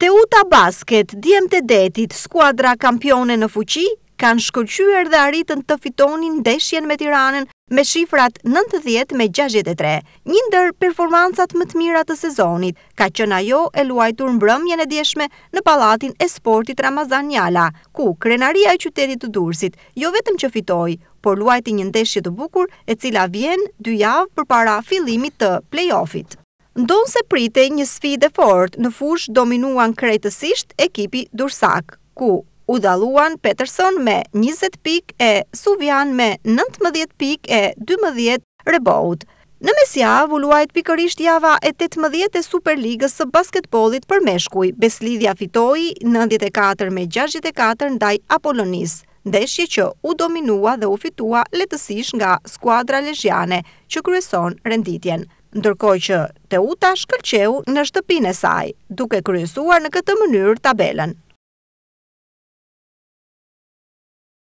Teuta Basket, djem të detit, skuadra kampione në fuqi, kanë shkullqyër dhe arritën të fitonin deshjen me tiranën me shifrat 90 me 63. Njëndër performancat më të mirat të sezonit, ka qëna jo e luajtur mbrëmjën e djeshme në palatin e sportit Ramazan Njala, ku krenaria e qytetit të dursit, jo vetëm që fitoj, por luajti një ndeshje të bukur e cila vjen dy javë për para filimit të playoffit ndonë se pritej një sfide fort në fush dominuan kretësisht ekipi Dursak, ku u daluan Peterson me 20 pik e Suvian me 19 pik e 12 rebound. Në mesja, vuluajt pikërisht java e 18 e Superligës së basketbolit për meshkuj. Beslidhja fitoi 94 me 64 ndaj Apollonis, ndeshje që u dominua dhe u fitua letësish nga skuadra lezhjane që kryeson renditjen ndërkoj që Teuta shkëlqeu në shtëpinë saj, duke kryesuar në këtë mënyrë tabelën.